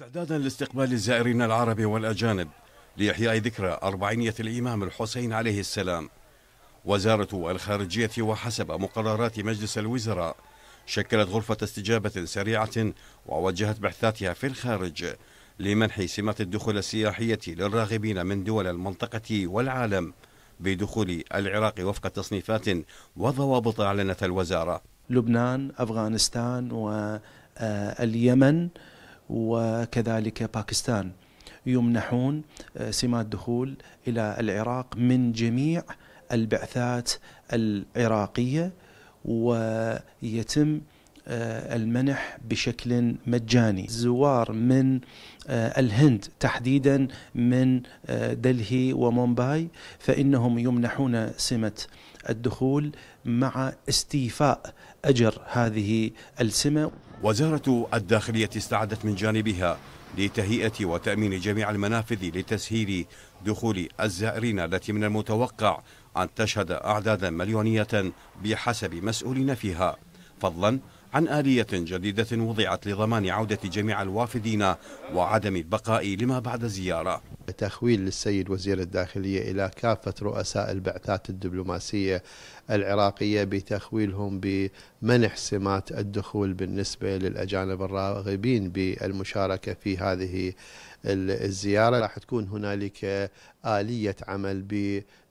استعدادا لاستقبال الزائرين العرب والأجانب لإحياء ذكرى أربعينية الإمام الحسين عليه السلام وزارة الخارجية وحسب مقررات مجلس الوزراء شكلت غرفة استجابة سريعة ووجهت بعثاتها في الخارج لمنح سمة الدخول السياحية للراغبين من دول المنطقة والعالم بدخول العراق وفق تصنيفات وضوابط أعلنت الوزارة لبنان أفغانستان واليمن آه، وكذلك باكستان يمنحون آه، سمات دخول الى العراق من جميع البعثات العراقيه ويتم آه، المنح بشكل مجاني زوار من آه، الهند تحديدا من آه، دلهي ومومباي فإنهم يمنحون سمة الدخول مع استيفاء أجر هذه السمة وزارة الداخلية استعدت من جانبها لتهيئة وتأمين جميع المنافذ لتسهيل دخول الزائرين التي من المتوقع أن تشهد أعدادا مليونية بحسب مسؤولين فيها فضلا عن آلية جديدة وضعت لضمان عودة جميع الوافدين وعدم البقاء لما بعد الزيارة بتخويل للسيد وزير الداخلية إلى كافة رؤساء البعثات الدبلوماسية العراقية بتخويلهم بمنح سمات الدخول بالنسبة للأجانب الراغبين بالمشاركة في هذه الزيارة راح تكون هنالك آلية عمل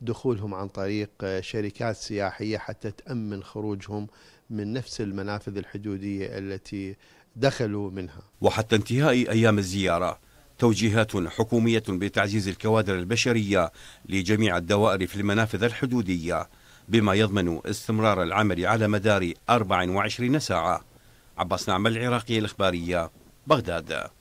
بدخولهم عن طريق شركات سياحية حتى تأمن خروجهم من نفس المنافذ الحدودية التي دخلوا منها وحتى انتهاء أيام الزيارة توجيهات حكومية بتعزيز الكوادر البشرية لجميع الدوائر في المنافذ الحدودية بما يضمن استمرار العمل على مدار 24 ساعة عباس نعمة العراقي الإخبارية بغداد